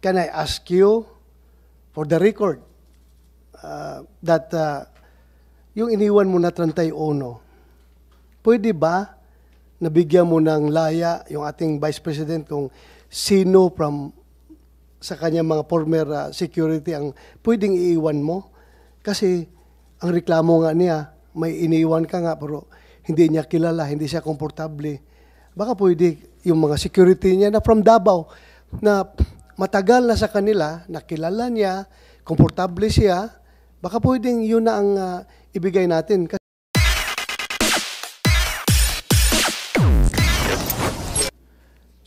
can I ask you for the record uh, that uh, yung iniwan mo na 31, pwede ba nabigyan mo ng laya yung ating Vice President kung sino from sa kanya mga former uh, security ang pwedeng iiwan mo? Kasi ang reklamo nga niya, may iniwan ka nga pero hindi niya kilala, hindi siya komportable. Baka pwede yung mga security niya na from Davao na matagal na sa kanila, nakilala niya, komportable siya, baka pwedeng yun na ang uh, ibigay natin. Kasi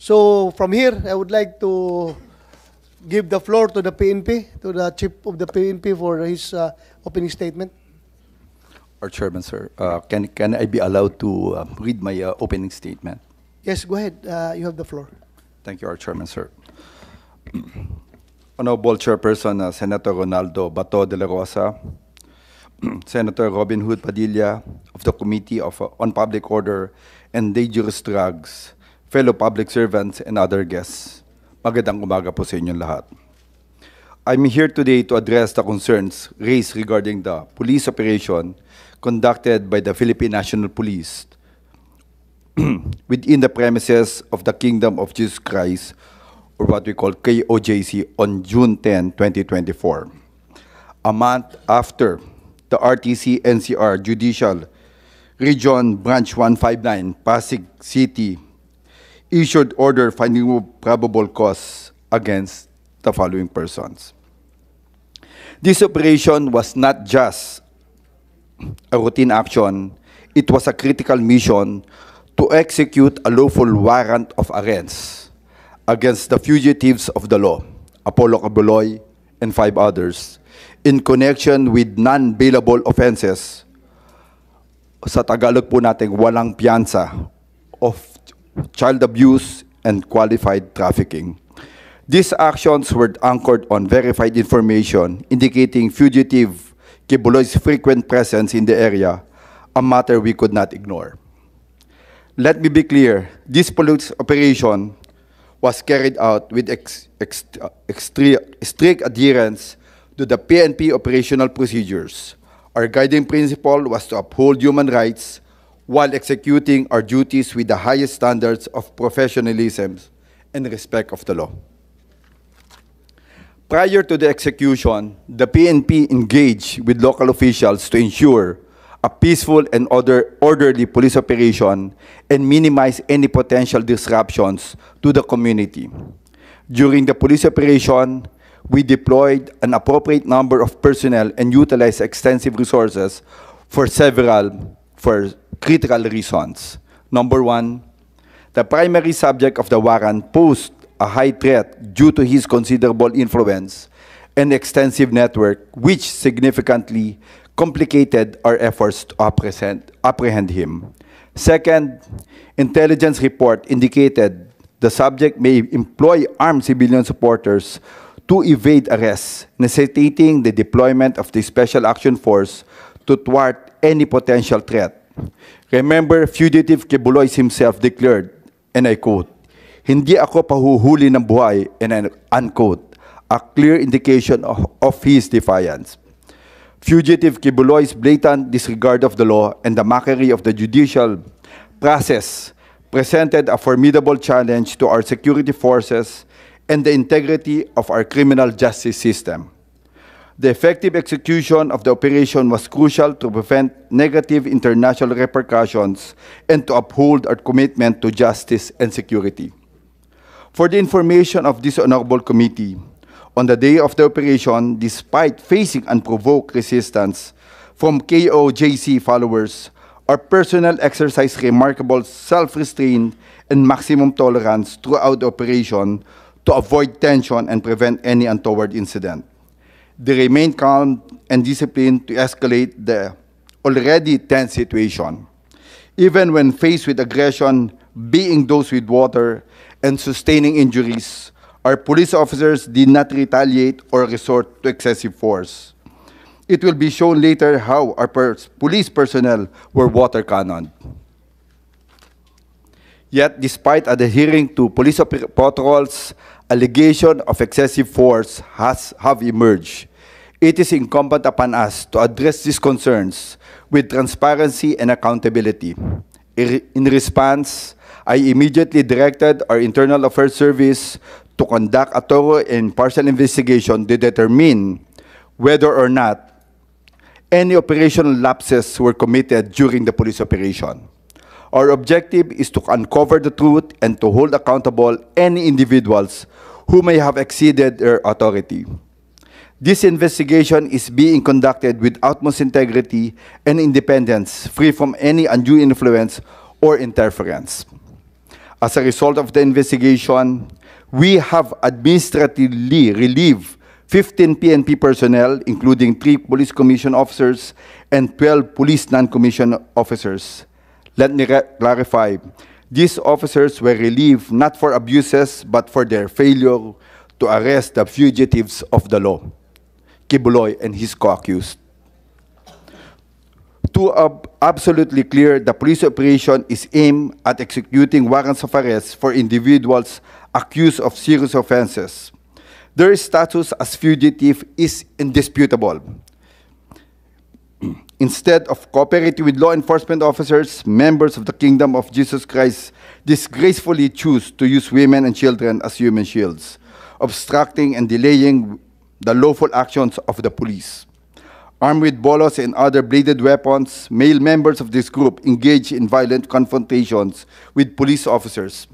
So from here, I would like to give the floor to the PNP, to the chief of the PNP for his uh, opening statement. Our chairman, sir, uh, can can I be allowed to uh, read my uh, opening statement? Yes, go ahead. Uh, you have the floor. Thank you, our chairman, sir. Honorable Chairperson, uh, Senator Ronaldo Bato de la Rosa, Senator Robin Hood Padilla of the Committee of, uh, on Public Order and Dangerous Drugs, fellow public servants and other guests. Magandang umaga po sa inyong lahat. I'm here today to address the concerns raised regarding the police operation conducted by the Philippine National Police within the premises of the Kingdom of Jesus Christ or what we call KOJC, on June 10, 2024. A month after the RTC NCR Judicial Region Branch 159, Pasig City, issued order finding probable cause against the following persons. This operation was not just a routine action, it was a critical mission to execute a lawful warrant of arrest against the fugitives of the law, Apollo Cabuloy and five others, in connection with non-bailable offenses, sa Tagalog po natin, walang piyansa of child abuse and qualified trafficking. These actions were anchored on verified information indicating fugitive Kibuloy's frequent presence in the area, a matter we could not ignore. Let me be clear, this police operation was carried out with ex, ex, strict adherence to the PNP operational procedures. Our guiding principle was to uphold human rights while executing our duties with the highest standards of professionalism and respect of the law. Prior to the execution, the PNP engaged with local officials to ensure a peaceful and order, orderly police operation and minimize any potential disruptions to the community. During the police operation, we deployed an appropriate number of personnel and utilized extensive resources for several for critical reasons. Number one, the primary subject of the warrant posed a high threat due to his considerable influence and extensive network, which significantly complicated our efforts to apprehend, him. Second, intelligence report indicated the subject may employ armed civilian supporters to evade arrest, necessitating the deployment of the Special Action Force to thwart any potential threat. Remember, fugitive Kibulois himself declared, and I quote, Hindi ako pahuhuli ng buhay, and I unquote, a clear indication of, of his defiance. Fugitive Kibuloy's blatant disregard of the law and the mockery of the judicial process presented a formidable challenge to our security forces and the integrity of our criminal justice system. The effective execution of the operation was crucial to prevent negative international repercussions and to uphold our commitment to justice and security. For the information of this honorable committee, on the day of the operation despite facing unprovoked resistance from KOJC followers, our personnel exercised remarkable self-restraint and maximum tolerance throughout the operation to avoid tension and prevent any untoward incident. They remained calm and disciplined to escalate the already tense situation. Even when faced with aggression, being dosed with water and sustaining injuries, our police officers did not retaliate or resort to excessive force. It will be shown later how our pers police personnel were water cannoned. Yet, despite adhering to police protocols, allegation of excessive force has have emerged. It is incumbent upon us to address these concerns with transparency and accountability. In response, I immediately directed our Internal Affairs Service to conduct a thorough and partial investigation to determine whether or not any operational lapses were committed during the police operation. Our objective is to uncover the truth and to hold accountable any individuals who may have exceeded their authority. This investigation is being conducted with utmost integrity and independence, free from any undue influence or interference. As a result of the investigation, we have administratively relieved 15 PNP personnel, including three police commission officers and 12 police non-commissioned officers. Let me clarify. These officers were relieved not for abuses, but for their failure to arrest the fugitives of the law, Kibuloy and his co-accused. To ab absolutely clear, the police operation is aimed at executing warrants of arrest for individuals accused of serious offenses. Their status as fugitive is indisputable. Instead of cooperating with law enforcement officers, members of the Kingdom of Jesus Christ disgracefully choose to use women and children as human shields, obstructing and delaying the lawful actions of the police. Armed with bolos and other bladed weapons, male members of this group engage in violent confrontations with police officers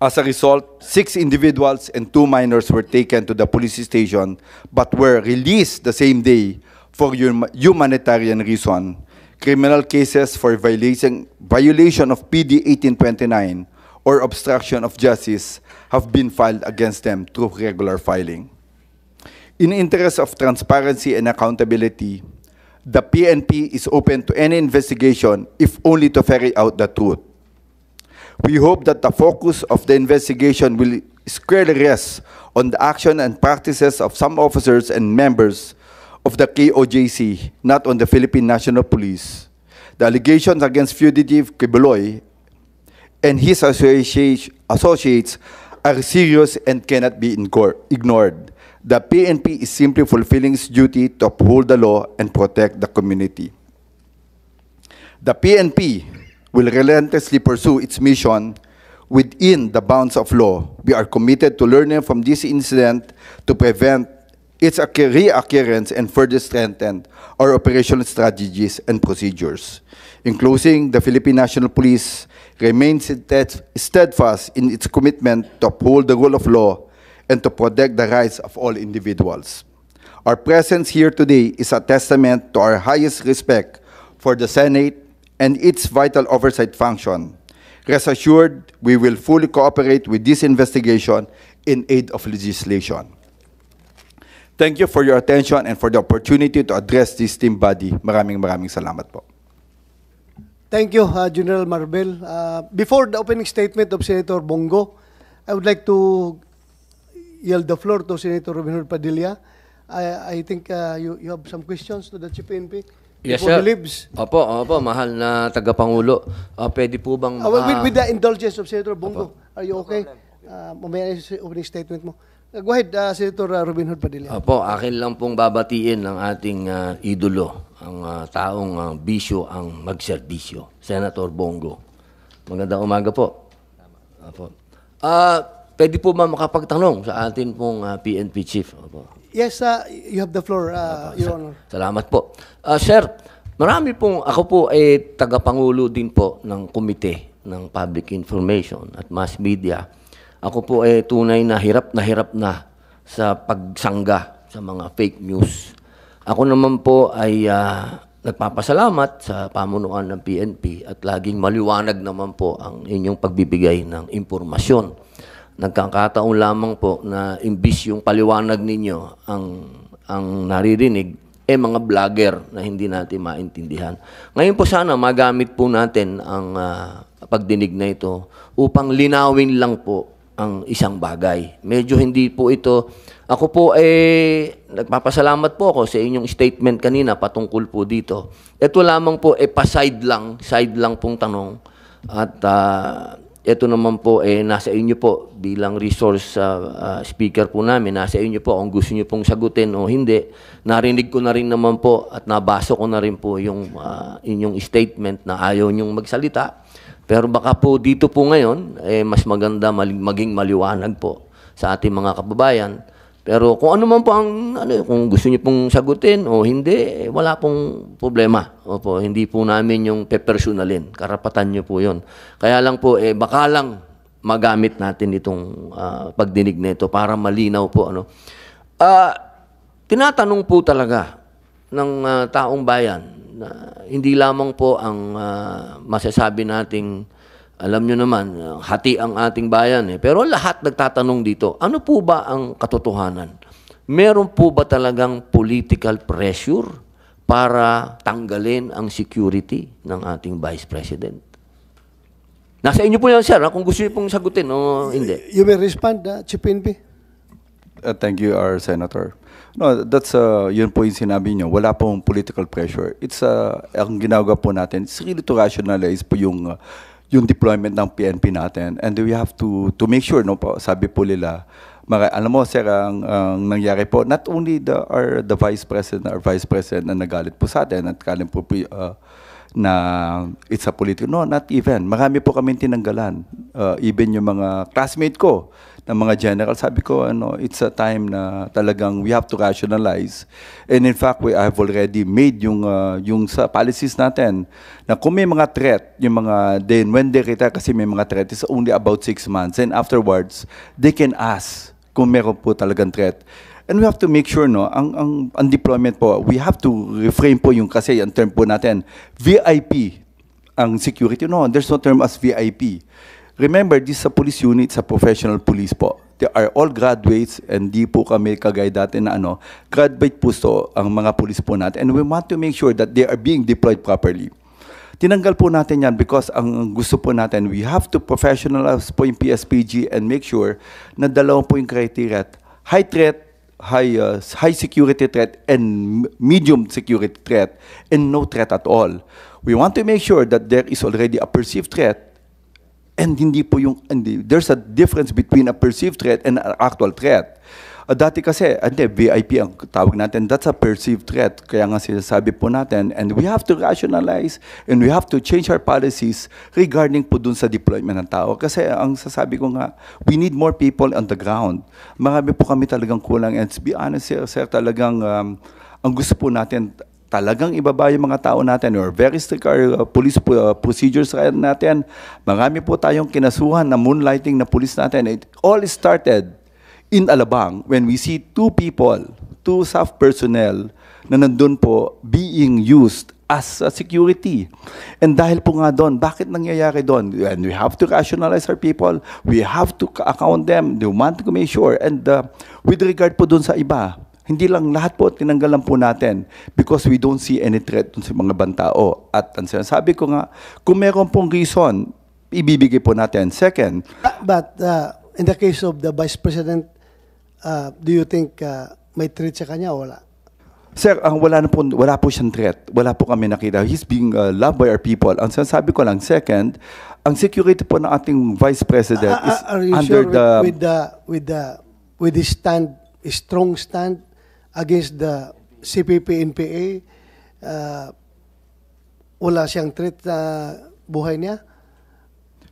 As a result, six individuals and two minors were taken to the police station but were released the same day for hum humanitarian reason. Criminal cases for violation, violation of PD 1829 or obstruction of justice have been filed against them through regular filing. In interest of transparency and accountability, the PNP is open to any investigation if only to ferry out the truth. We hope that the focus of the investigation will squarely rest on the action and practices of some officers and members of the KOJC, not on the Philippine National Police. The allegations against fugitive Kibuloy and his associates are serious and cannot be ignored. The PNP is simply fulfilling its duty to uphold the law and protect the community. The PNP will relentlessly pursue its mission within the bounds of law. We are committed to learning from this incident to prevent its reoccurrence and further strengthen our operational strategies and procedures. In closing, the Philippine National Police remains steadfast in its commitment to uphold the rule of law and to protect the rights of all individuals. Our presence here today is a testament to our highest respect for the Senate and its vital oversight function. Rest assured, we will fully cooperate with this investigation in aid of legislation. Thank you for your attention and for the opportunity to address this team body. Maraming maraming salamat po. Thank you, uh, General Marbel. Uh, before the opening statement of Senator Bongo, I would like to yield the floor to Senator Robin Hood Padilla. I, I think uh, you, you have some questions to the Chief Yes, sir. believes. Opo, opo, mahal na tagapangulo. Uh, pwede po bang... Uh, with, with the indulgence of Senator Bongo, opo. are you okay? Uh, mamaya yung opening statement mo. Uh, go ahead, uh, Senator Robin Hood Padilla. Opo, akin lang pong babatiin ng ating uh, idolo, ang uh, taong uh, bisyo ang magserbisyo, Senator Bongo. Magandang umaga po. Opo. Uh, pwede po ba makapagtanong sa atin pong uh, PNP Chief? Opo. Yes, uh, you have the floor, uh, Your Honor. Salamat po. Uh, sir, marami pong, ako po ay tagapangulo din po ng komite ng public information at mass media. Ako po ay tunay na hirap na hirap na sa pagsangga sa mga fake news. Ako naman po ay uh, nagpapasalamat sa pamunuan ng PNP at laging maliwanag naman po ang inyong pagbibigay ng impormasyon nagkakataon lamang po na imbis yung paliwanag ninyo ang, ang naririnig, eh mga vlogger na hindi natin maintindihan. Ngayon po sana magamit po natin ang uh, pagdinig na ito upang linawin lang po ang isang bagay. Medyo hindi po ito. Ako po eh, nagpapasalamat po ako sa inyong statement kanina patungkol po dito. Ito lamang po eh, pa-side lang, side lang pong tanong. At uh, ito naman po, eh, nasa inyo po bilang resource uh, uh, speaker po namin, nasa inyo po kung gusto niyo pong sagutin o hindi. Narinig ko na rin naman po at nabasa ko na rin po yung uh, inyong statement na ayaw niyong magsalita. Pero baka po dito po ngayon, eh, mas maganda maging maliwanag po sa ating mga kababayan pero kung ano man po ang, ano, kung gusto niyo pong sagutin o hindi, eh, wala pong problema. Opo, hindi po namin yung pepersonalin. Karapatan niyo po yon. Kaya lang po, eh, baka lang magamit natin itong uh, pagdinig nito para malinaw po. Ano. Uh, tinatanong po talaga ng uh, taong bayan na hindi lamang po ang uh, masasabi nating alam nyo naman, ah, hati ang ating bayan eh. Pero lahat nagtatanong dito, ano po ba ang katotohanan? Meron po ba talagang political pressure para tanggalin ang security ng ating Vice President? Nasa inyo po yan, sir, kung gusto niyo pong sagutin o hindi. You may respond, uh, Chief Uh, thank you, our Senator. No, that's uh, yun po yung sinabi niyo. Wala pong political pressure. It's, uh, ang ginagawa po natin, it's really to rationalize po yung uh, yung deployment ng PNP natin. And we have to to make sure no po, sabi po nila, mga, alam mo sir ang, ang nangyari po not only the our the vice president our vice president na nagalit po sa atin at kalim po uh, na it's a political no not even marami po kami tinanggalan uh, even yung mga classmate ko ng mga general. Sabi ko, ano, it's a time na talagang we have to rationalize. And in fact, we have already made yung, uh, yung sa policies natin na kung may mga threat, yung mga, then when they retire, kasi may mga threat, is only about six months. And afterwards, they can ask kung meron po talagang threat. And we have to make sure, no, ang, ang, ang deployment po, we have to reframe po yung kasi, yung term po natin, VIP, ang security, no, there's no term as VIP. Remember, this sa police unit, sa professional police po. They are all graduates and di po kami kagaya dati na ano, graduate po so ang mga police po natin. And we want to make sure that they are being deployed properly. Tinanggal po natin yan because ang gusto po natin, we have to professionalize po yung PSPG and make sure na dalawa po yung criteria. High threat, high, uh, high security threat, and medium security threat, and no threat at all. We want to make sure that there is already a perceived threat And hindi po yung, hindi, there's a difference between a perceived threat and an actual threat. Uh, dati kasi, ah, hindi, VIP ang tawag natin, that's a perceived threat. Kaya nga sinasabi po natin, and we have to rationalize, and we have to change our policies regarding po dun sa deployment ng tao. Kasi ang sasabi ko nga, we need more people on the ground. Marami po kami talagang kulang, and to be honest, sir, sir talagang um, ang gusto po natin talagang ibaba yung mga tao natin or very strict our uh, police uh, procedures natin. Marami po tayong kinasuhan na moonlighting na police natin. It all started in Alabang when we see two people, two staff personnel na nandun po being used as a security. And dahil po nga doon, bakit nangyayari doon? And we have to rationalize our people. We have to account them. They want to make sure. And uh, with regard po doon sa iba, hindi lang lahat po tinanggal lang po natin because we don't see any threat sa mga bantao. At ang sinasabi ko nga, kung meron pong reason, ibibigay po natin. Second. But uh, in the case of the Vice President, uh, do you think uh, may threat sa kanya o wala? Sir, ang uh, wala na po, wala po siyang threat. Wala po kami nakita. He's being uh, loved by our people. Ang sinasabi ko lang, second, ang security po ng ating Vice President uh, uh, is under sure the... With, with the... With the with his stand, his strong stand against the CPP-NPA. Uh, wala siyang threat na buhay niya.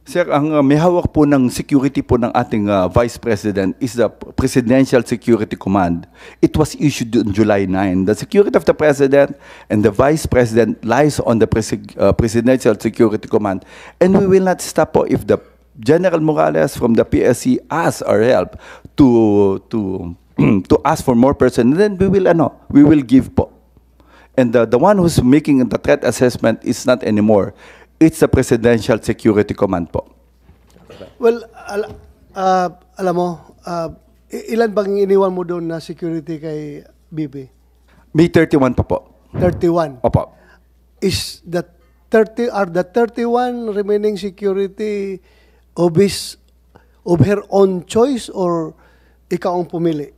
Sir, ang uh, may hawak po ng security po ng ating uh, Vice President is the Presidential Security Command. It was issued on July 9. The security of the President and the Vice President lies on the pres uh, Presidential Security Command. And we will not stop po if the General Morales from the PSC asks our help to to to ask for more person, and then we will, ano, we will give po. And the, the one who's making the threat assessment is not anymore. It's the Presidential Security Command po. Well, al uh, alam mo, uh, ilan bang iniwan mo doon na security kay BB? May 31 pa po. 31? Opo. Is the 30, are the 31 remaining security of his, of her own choice or ikaw ang pumili?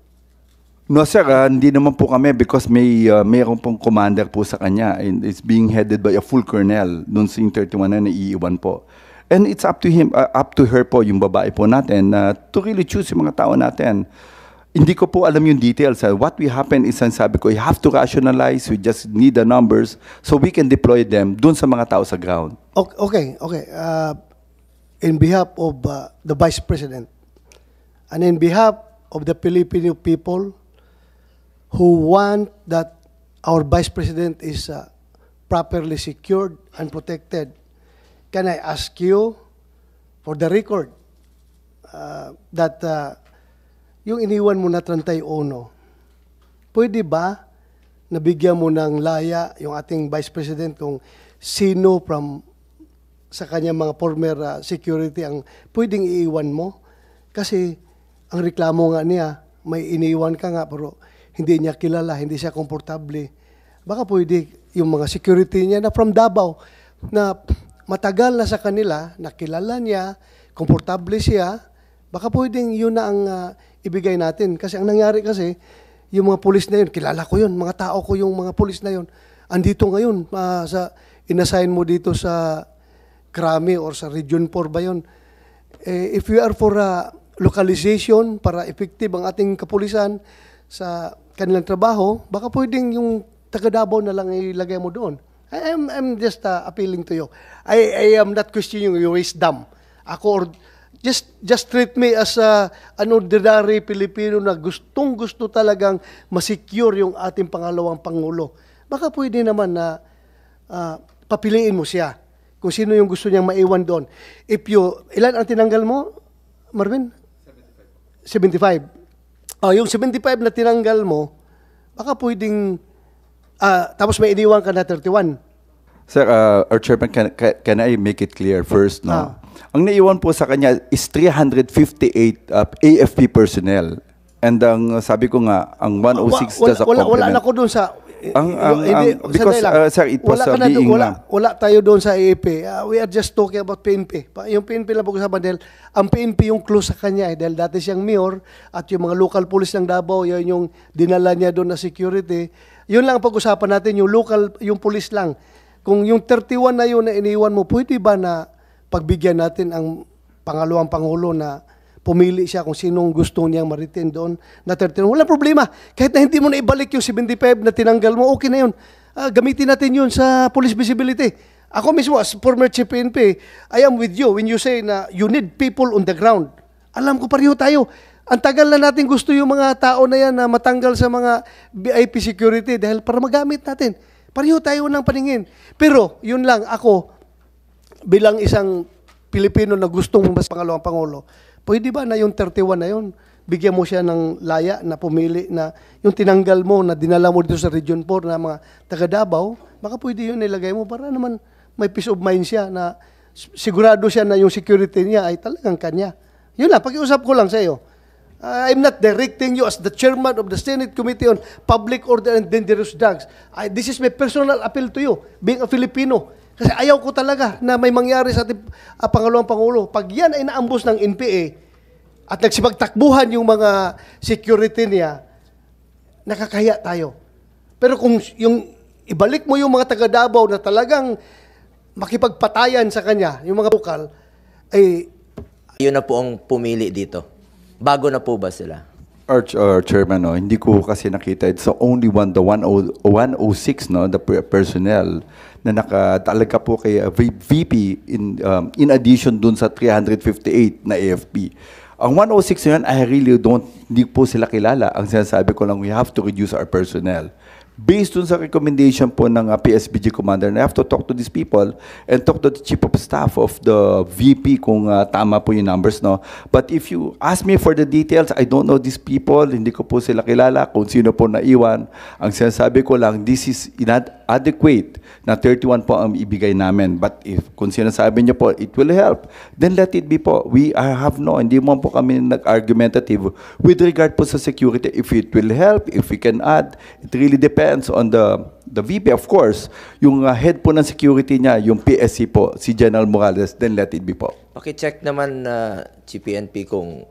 No sir, uh, hindi naman po kami because may uh, mayroon pong commander po sa kanya and it's being headed by a full colonel doon sa 31 na naiiwan po. And it's up to him, uh, up to her po yung babae po natin uh, to really choose yung mga tao natin. Hindi ko po alam yung details. Uh, what will happen is ang sabi ko, you have to rationalize, we just need the numbers so we can deploy them doon sa mga tao sa ground. Okay, okay. Uh, in behalf of uh, the Vice President and in behalf of the Filipino people, who want that our vice president is uh, properly secured and protected. Can I ask you, for the record, uh, that uh, yung iniwan mo na 31, pwede ba nabigyan mo ng laya yung ating vice president kung sino from sa kanya mga former uh, security ang pwedeng iiwan mo? Kasi ang reklamo nga niya, may iniwan ka nga pero hindi niya kilala, hindi siya komportable. Baka pwede yung mga security niya na from Davao, na matagal na sa kanila, nakilala niya, komportable siya, baka pwedeng yun na ang uh, ibigay natin. Kasi ang nangyari kasi, yung mga pulis na yun, kilala ko yun, mga tao ko yung mga pulis na yun, andito ngayon, uh, sa, inassign mo dito sa Krami or sa Region 4 ba yun? Eh, if you are for uh, localization para effective ang ating kapulisan, sa kanilang trabaho, baka pwedeng yung taga Davao na lang ilagay mo doon. I am I'm just uh, appealing to you. I, I am not questioning your wisdom. Ako just just treat me as a, uh, an ordinary Pilipino na gustong gusto talagang masecure yung ating pangalawang pangulo. Baka pwede naman na uh, papiliin mo siya kung sino yung gusto niyang maiwan doon. If you, ilan ang tinanggal mo, Marvin? 75. 75. Oh, yung 75 na tinanggal mo, baka pwedeng, uh, tapos may iniwan ka na 31. Sir, uh, our chairman, can, can I make it clear first? No? Ah. Ang naiwan po sa kanya is 358 uh, AFP personnel. And ang sabi ko nga, ang 106 ah, wala, wala, sa wala, wala na ko doon sa, eh, ang, ang, ang, because, lang, uh, sir, it was wala uh, being... Doon, wala, wala tayo doon sa AAP. Uh, we are just talking about PNP. Yung PNP lang pag-usapan dahil ang PNP yung close sa kanya eh, dahil dati siyang mayor at yung mga local police ng Davao, yun yung dinala niya doon na security. Yun lang pag-usapan natin, yung local, yung police lang. Kung yung 31 na yun na iniwan mo, pwede ba na pagbigyan natin ang pangalawang pangulo na Pumili siya kung sinong gusto niyang maritin doon na 31. Wala problema. Kahit na hindi mo na ibalik yung 75 na tinanggal mo, okay na yun. Uh, gamitin natin yun sa police visibility. Ako mismo, as former chief PNP, I am with you when you say na you need people on the ground. Alam ko pareho tayo. Ang tagal na natin gusto yung mga tao na yan na matanggal sa mga VIP security dahil para magamit natin. Pareho tayo ng paningin. Pero, yun lang, ako, bilang isang Pilipino na gustong mas pangalawang Pangulo, Pwede ba na yung 31 na yun, bigyan mo siya ng laya na pumili na yung tinanggal mo na dinala mo dito sa Region 4 na mga taga Davao, baka pwede yun nilagay mo para naman may peace of mind siya na sigurado siya na yung security niya ay talagang kanya. Yun lang, pakiusap ko lang sa iyo. Uh, I'm not directing you as the chairman of the Senate Committee on Public Order and Dangerous Drugs. I, this is my personal appeal to you, being a Filipino. Kasi ayaw ko talaga na may mangyari sa ating uh, ah, Pangalawang Pangulo. Pag yan ay naambos ng NPA at nagsipagtakbuhan yung mga security niya, nakakaya tayo. Pero kung yung ibalik mo yung mga taga Davao na talagang makipagpatayan sa kanya, yung mga bukal, ay... Yun na po ang pumili dito. Bago na po ba sila? Arch, uh, Chairman, no, oh, hindi ko kasi nakita. It's only one, the 106, no, the personnel na nakatalaga po kay uh, VP in, um, in addition dun sa 358 na AFP. Ang 106 na yan, I really don't, hindi po sila kilala. Ang sinasabi ko lang, we have to reduce our personnel based on sa recommendation po ng uh, ah, PSBG commander, I have to talk to these people and talk to the chief of staff of the VP kung uh, tama po yung numbers, no? But if you ask me for the details, I don't know these people, hindi ko po sila kilala kung sino po naiwan. Ang sinasabi ko lang, this is inadequate na 31 po ang ibigay namin. But if kung sinasabi niyo po, it will help, then let it be po. We are, have no, hindi mo po kami nag-argumentative with regard po sa security. If it will help, if we can add, it really depends reliance on the the VP, of course, yung uh, head po ng security niya, yung PSC po, si General Morales, then let it be po. Pakicheck naman na uh, si kung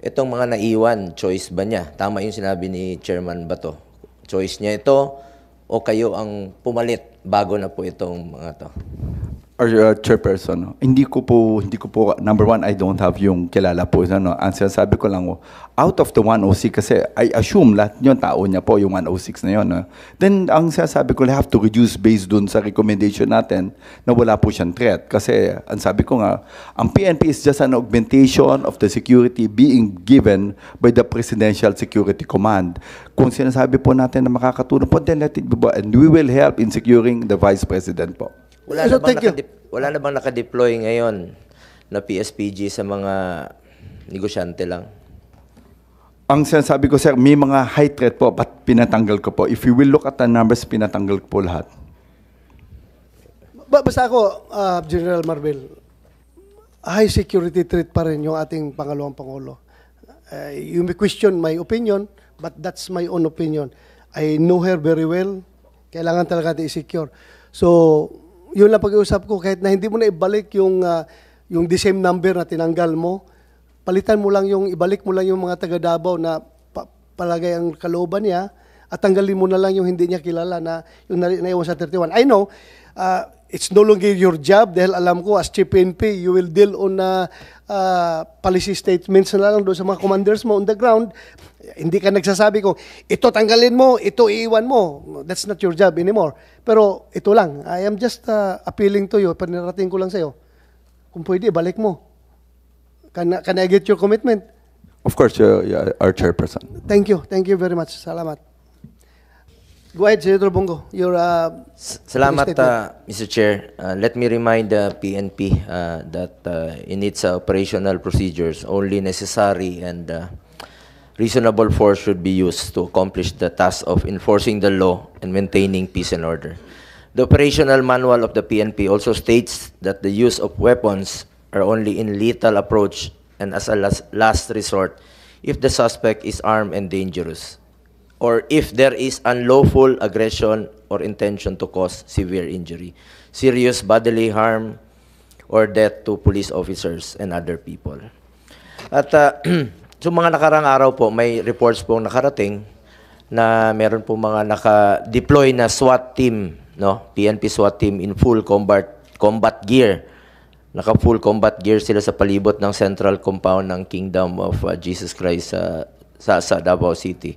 itong mga naiwan, choice ba niya? Tama yung sinabi ni Chairman Bato. Choice niya ito o kayo ang pumalit bago na po itong mga to? or uh, chairperson, no? hindi ko po, hindi ko po, number one, I don't have yung kilala po. Ano? Ang sinasabi ko lang, out of the 106, kasi I assume lahat yun, tao niya po, yung 106 na yun. No? Then, ang sinasabi ko, I have to reduce based dun sa recommendation natin na wala po siyang threat. Kasi, ang sabi ko nga, ang PNP is just an augmentation of the security being given by the Presidential Security Command. Kung sinasabi po natin na makakatulong po, then let it be, and we will help in securing the Vice President po. Wala, so, na bang nakadip- wala na bang nakadeploy ngayon na PSPG sa mga negosyante lang? Ang sinasabi ko, sir, may mga high threat po, but pinatanggal ko po. If you will look at the numbers, pinatanggal ko po lahat. Ba- basta ako, uh, General Marvel, high security threat pa rin yung ating pangalawang Pangulo. Uh, you may question my opinion, but that's my own opinion. I know her very well. Kailangan talaga natin i-secure. So, yun lang pag-iusap ko, kahit na hindi mo na ibalik yung, uh, yung the same number na tinanggal mo, palitan mo lang yung, ibalik mo lang yung mga taga Davao na pa- palagay ang kalooban niya, at tanggalin mo na lang yung hindi niya kilala na yung naiwan sa 31. I know, uh, it's no longer your job dahil alam ko as chief PNP, you will deal on uh, uh, policy statements na lang doon sa mga commanders mo on the ground, hindi ka nagsasabi kung ito tanggalin mo, ito iiwan mo. That's not your job anymore. Pero ito lang, I am just uh, appealing to you, panirating ko lang sa'yo. Kung pwede, balik mo. Can, can I get your commitment? Of course, uh, yeah, our chairperson. Thank you. Thank you very much. Salamat. Go ahead, Senator Bongo. Your, uh, Salamat, uh, Mr. Chair. Uh, let me remind the PNP uh, that uh, in its uh, operational procedures, only necessary and uh, reasonable force should be used to accomplish the task of enforcing the law and maintaining peace and order. The operational manual of the PNP also states that the use of weapons are only in lethal approach and as a last, last resort if the suspect is armed and dangerous or if there is unlawful aggression or intention to cause severe injury, serious bodily harm, or death to police officers and other people. At uh, so mga nakarang araw po, may reports pong nakarating na meron po mga naka-deploy na SWAT team, no? PNP SWAT team in full combat combat gear. Naka full combat gear sila sa palibot ng central compound ng Kingdom of uh, Jesus Christ uh, sa sa Davao City.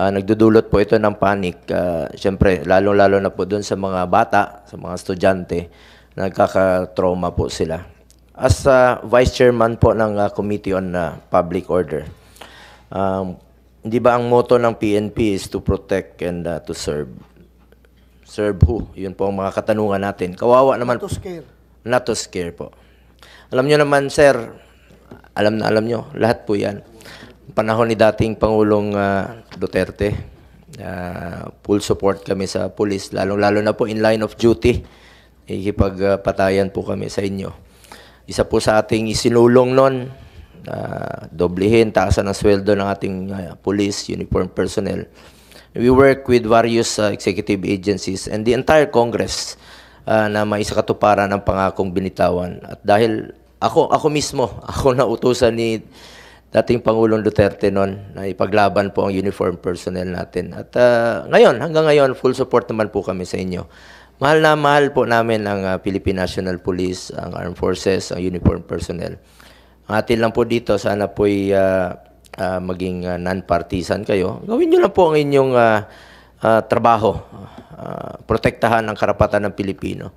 Ah, nagdudulot po ito ng panic. Uh, ah, Siyempre, lalo-lalo na po doon sa mga bata, sa mga estudyante, nagkaka-trauma po sila. As uh, Vice Chairman po ng uh, Committee on uh, Public Order, um, hindi ba ang motto ng PNP is to protect and uh, to serve? Serve who? Yun po ang mga katanungan natin. Kawawa naman. Not to scare. Not to scare po. Alam nyo naman, sir, alam na alam nyo, lahat po yan panahon ni dating Pangulong uh, Duterte, uh, full support kami sa pulis, lalong-lalo na po in line of duty, ikipagpatayan po kami sa inyo. Isa po sa ating isinulong noon, uh, ah, doblehin, taasan ang sweldo ng ating uh, police, uniform personnel. We work with various uh, executive agencies and the entire Congress uh, na maisakatuparan ang pangakong binitawan. At dahil ako, ako mismo, ako na utusan ni dating Pangulong Duterte noon na ipaglaban po ang uniform personnel natin. At uh, ngayon, hanggang ngayon, full support naman po kami sa inyo. Mahal na mahal po namin ang uh, Philippine National Police, ang Armed Forces, ang uniform personnel. Ang atin lang po dito, sana po'y uh, uh, maging uh, non-partisan kayo. Gawin nyo lang po ang inyong uh, uh, trabaho. Uh, protektahan ang karapatan ng Pilipino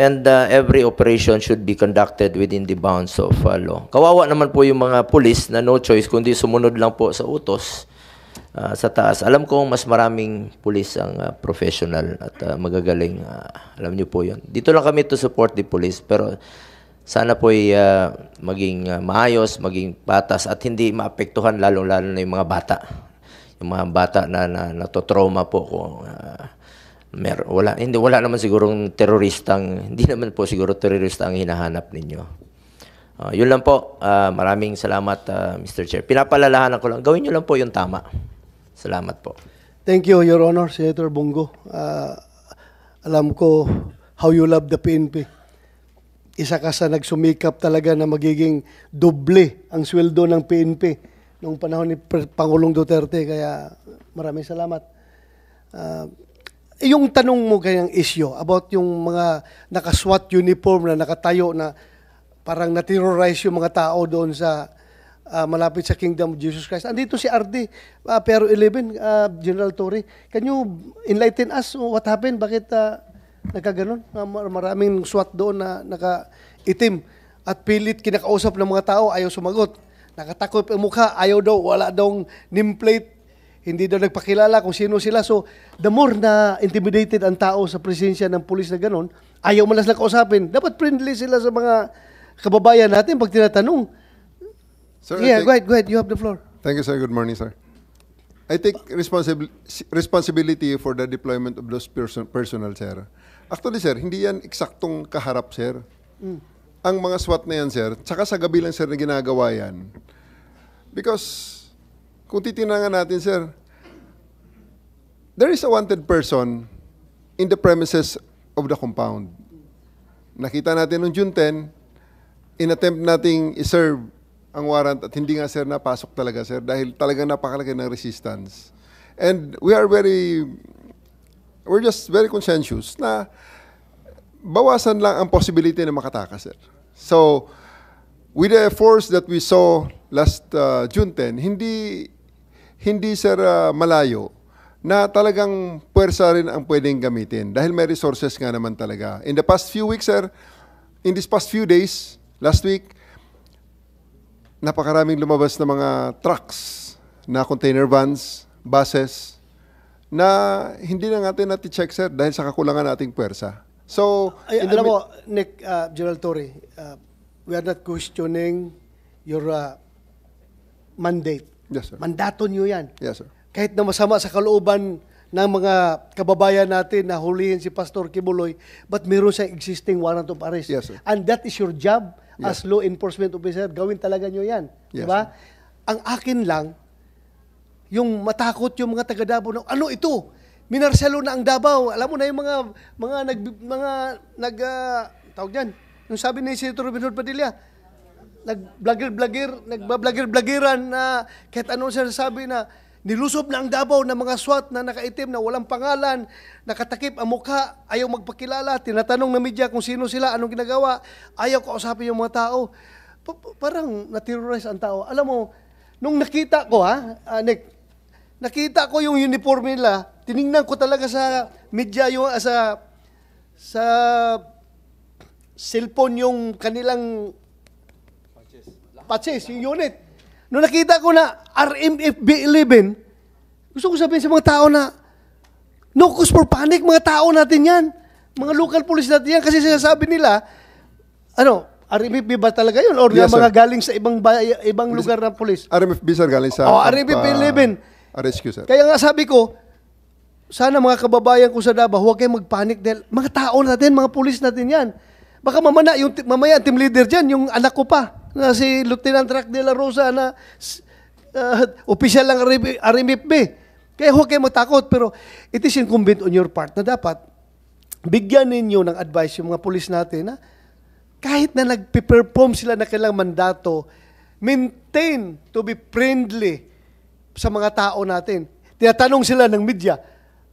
and uh, every operation should be conducted within the bounds of uh, law. Kawawa naman po yung mga pulis na no choice kundi sumunod lang po sa utos uh, sa taas. Alam ko mas maraming pulis ang uh, professional at uh, magagaling. Uh, alam niyo po yun. Dito lang kami to support the police pero sana po ay uh, maging uh, maayos, maging patas at hindi maapektuhan lalo-lalo na yung mga bata. Yung mga bata na, na trauma po kung uh, Mer wala hindi wala naman sigurong teroristang hindi naman po siguro terorista ang hinahanap ninyo. Uh, yun lang po. Uh, maraming salamat uh, ah, Mr. Chair. Pinapalalahanan ko lang. Gawin niyo lang po yung tama. Salamat po. Thank you Your Honor Senator Bongo. Uh, alam ko how you love the PNP. Isa ka sa nagsumikap talaga na magiging doble ang sweldo ng PNP noong panahon ni Pangulong Duterte kaya maraming salamat. Uh, eh, yung tanong mo kanyang isyo about yung mga naka-SWAT uniform na nakatayo na parang naterrorize yung mga tao doon sa uh, malapit sa Kingdom of Jesus Christ. Andito si RD, uh, ah, pero 11, uh, ah, General Tory. Can you enlighten us what happened? Bakit uh, nagkaganon? maraming SWAT doon na nakaitim at pilit kinakausap ng mga tao, ayaw sumagot. Nakatakot ang mukha, ayaw daw, wala daw nameplate hindi daw nagpakilala kung sino sila. So, the more na intimidated ang tao sa presensya ng pulis na ganun, ayaw mo lang kausapin. Dapat friendly sila sa mga kababayan natin pag tinatanong. Sir, yeah, think, go ahead, go ahead. You have the floor. Thank you, sir. Good morning, sir. I take responsibil- responsibility for the deployment of those person- personnel, sir. Actually, sir, hindi yan eksaktong kaharap, sir. Mm. Ang mga SWAT na yan, sir, tsaka sa gabi lang, sir, na ginagawa yan. Because kung titingnan natin, sir, there is a wanted person in the premises of the compound. Nakita natin noong June 10, inattempt nating iserve ang warrant at hindi nga sir napasok talaga sir dahil talagang napakalaki ng resistance. And we are very, we're just very conscientious na bawasan lang ang possibility na makatakas sir. So, with the force that we saw last uh, June 10, hindi hindi sir uh, malayo na talagang puwersa rin ang pwedeng gamitin dahil may resources nga naman talaga. In the past few weeks, sir, in this past few days, last week, napakaraming lumabas na mga trucks na container vans, buses, na hindi na natin natin check, sir, dahil sa kakulangan nating puwersa. So, Ay, alam mo, Nick, uh, General Torre, uh, we are not questioning your uh, mandate Yes, sir. Mandato nyo yan. Yes, sir. Kahit na masama sa kalooban ng mga kababayan natin na hulihin si Pastor Kibuloy, but meron siyang existing warrant of arrest. Yes, sir. And that is your job yes. as law enforcement officer. Gawin talaga nyo yan. Yes, diba? Sir. Ang akin lang, yung matakot yung mga taga Davao ano ito? Minarselo na ang Davao. Alam mo na yung mga, mga nag, mga nag, uh, tawag diyan. yung sabi ni Senator Robin Padilla, nag-blagir-blagir, nagbablagir-blagiran na kahit anong sinasabi na nilusob na ang Davao ng mga SWAT na nakaitim, na walang pangalan, nakatakip ang mukha, ayaw magpakilala, tinatanong na media kung sino sila, anong ginagawa, ayaw kausapin yung mga tao. Pa- parang na-terrorize ang tao. Alam mo, nung nakita ko ha, uh, Nick, nakita ko yung uniform nila, tiningnan ko talaga sa media yung uh, sa sa cellphone yung kanilang purchase, yung unit. Nung nakita ko na RMFB 11, gusto ko sabihin sa mga tao na no cause for panic, mga tao natin yan. Mga local police natin yan. Kasi sinasabi nila, ano, RMFB ba talaga yun? Or yes, yung mga sir. galing sa ibang bay, ibang police, lugar ng police? RMFB, sir, galing sa... Oh, RMFB uh, 11. Rescue, sir. Kaya nga sabi ko, sana mga kababayan ko sa Davao, huwag kayong magpanic dahil mga tao natin, mga pulis natin yan. Baka mamana, yung, mamaya team leader dyan, yung anak ko pa na si Lieutenant Rack de la Rosa na uh, ah, official lang RMFB. Kaya huwag kayo matakot, pero it is incumbent on your part na dapat bigyan ninyo ng advice yung mga polis natin na kahit na nagpe-perform sila na kailang mandato, maintain to be friendly sa mga tao natin. Tinatanong sila ng media,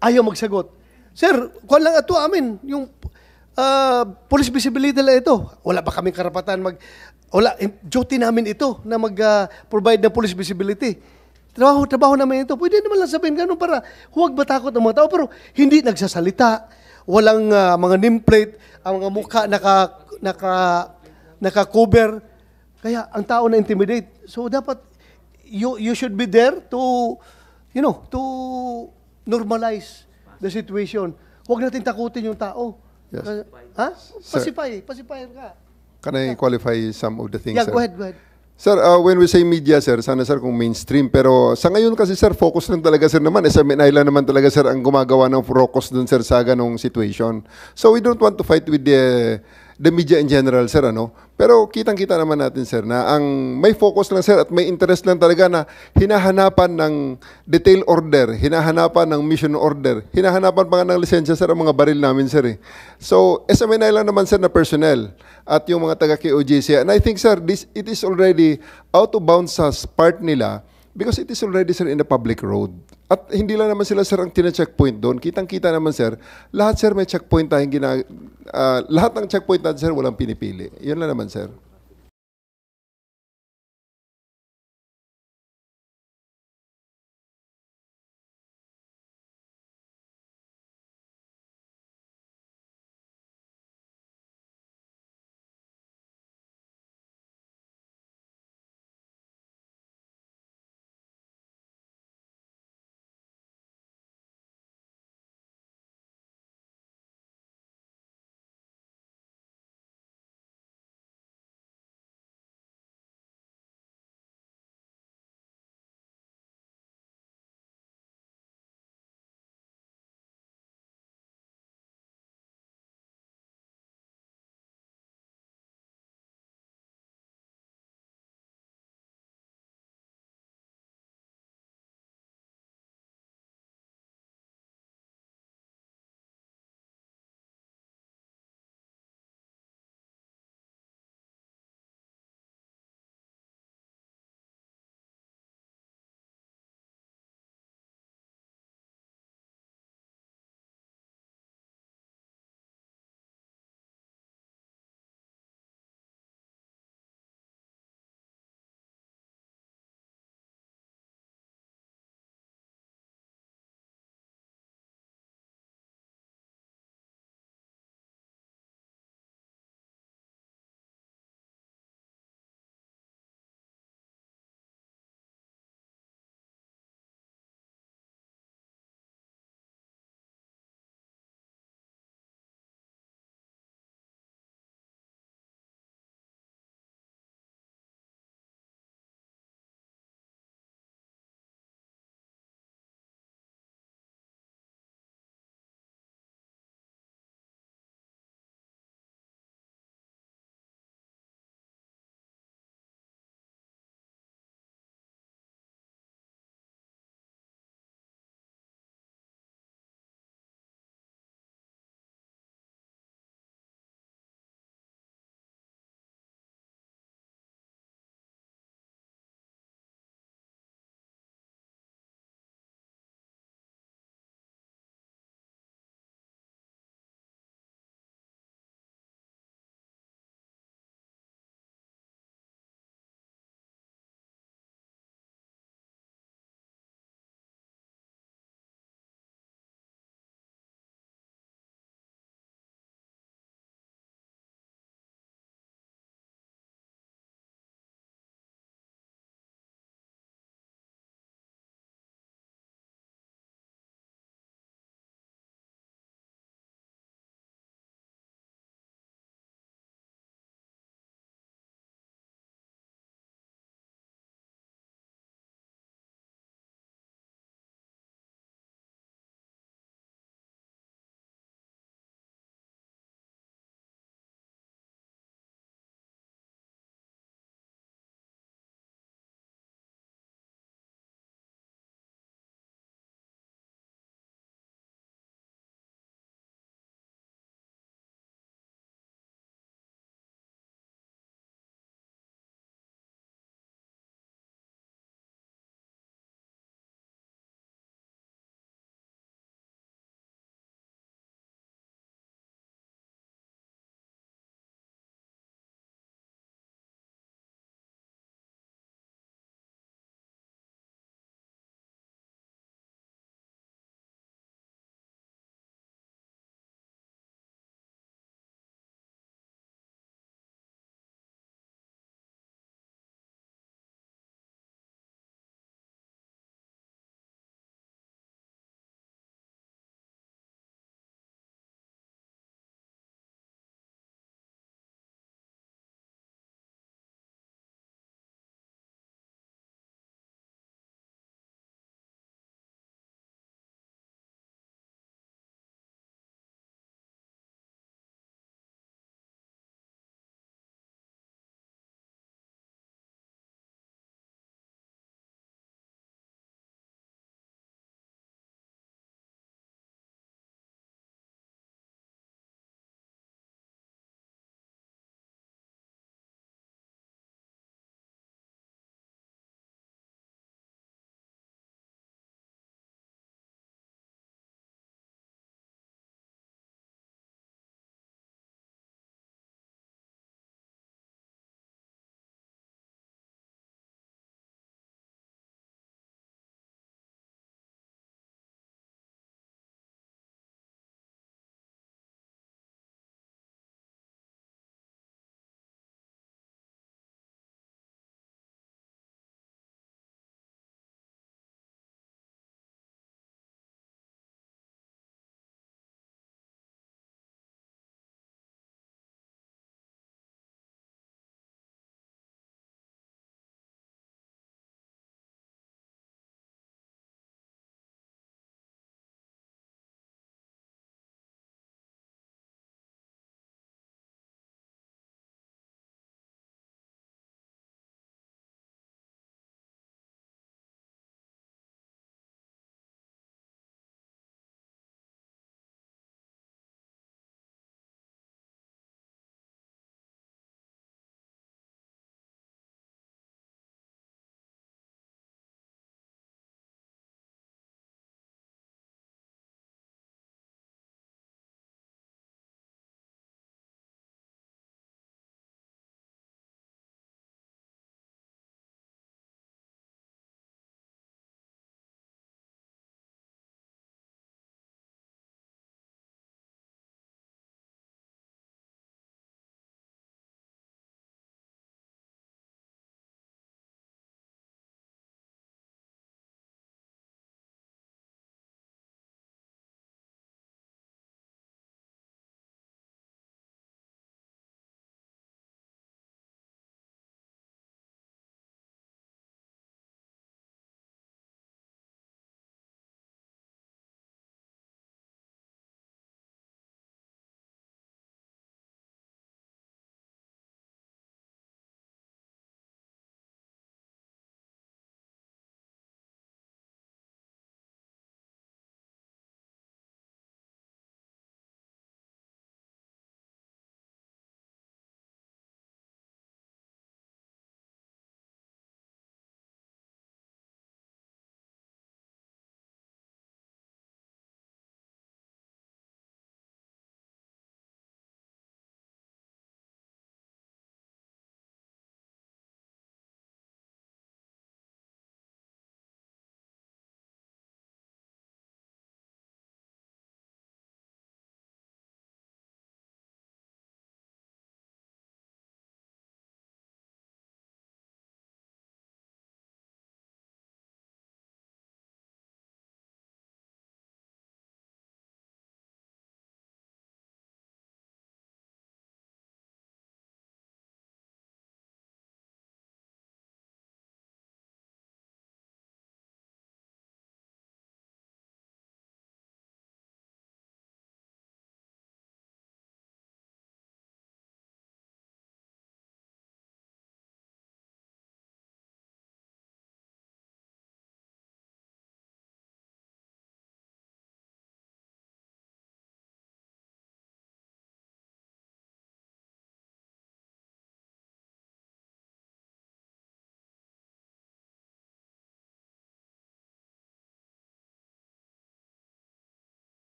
ayaw magsagot. Sir, kung lang ito amin, yung uh, police visibility nila ito. Wala ba kaming karapatan mag wala, eh, duty namin ito na mag-provide ah, uh, ng police visibility. Trabaho, trabaho namin ito. Pwede naman lang sabihin ganun para huwag matakot ang mga tao. Pero hindi nagsasalita. Walang uh, mga nameplate, ang mga mukha naka, naka, naka-cover. Kaya ang tao na intimidate. So dapat you you should be there to you know, to normalize the situation. Huwag natin takutin yung tao. Yes. Uh, ha? Pasipay, pasipay ka. Can I qualify some of the things? Yeah, sir? go ahead, go ahead. Sir, uh, when we say media, sir, sana sir kung mainstream. Pero sa ngayon kasi, sir, focus lang talaga, sir, naman. Sa main island naman talaga, sir, ang gumagawa ng focus dun, sir, sa ganong situation. So we don't want to fight with the... Uh, the media in general, sir, ano? Pero kitang-kita naman natin, sir, na ang may focus lang, sir, at may interest lang talaga na hinahanapan ng detail order, hinahanapan ng mission order, hinahanapan pa ng lisensya, sir, ang mga baril namin, sir. Eh. So, SMNI lang naman, sir, na personnel at yung mga taga kogc And I think, sir, this, it is already out of bounds sa part nila because it is already, sir, in the public road. At hindi lang naman sila sir ang tina-checkpoint doon. Kitang-kita naman sir, lahat sir may checkpoint tayong gina... Uh, lahat ng checkpoint natin sir walang pinipili. Yun lang naman sir.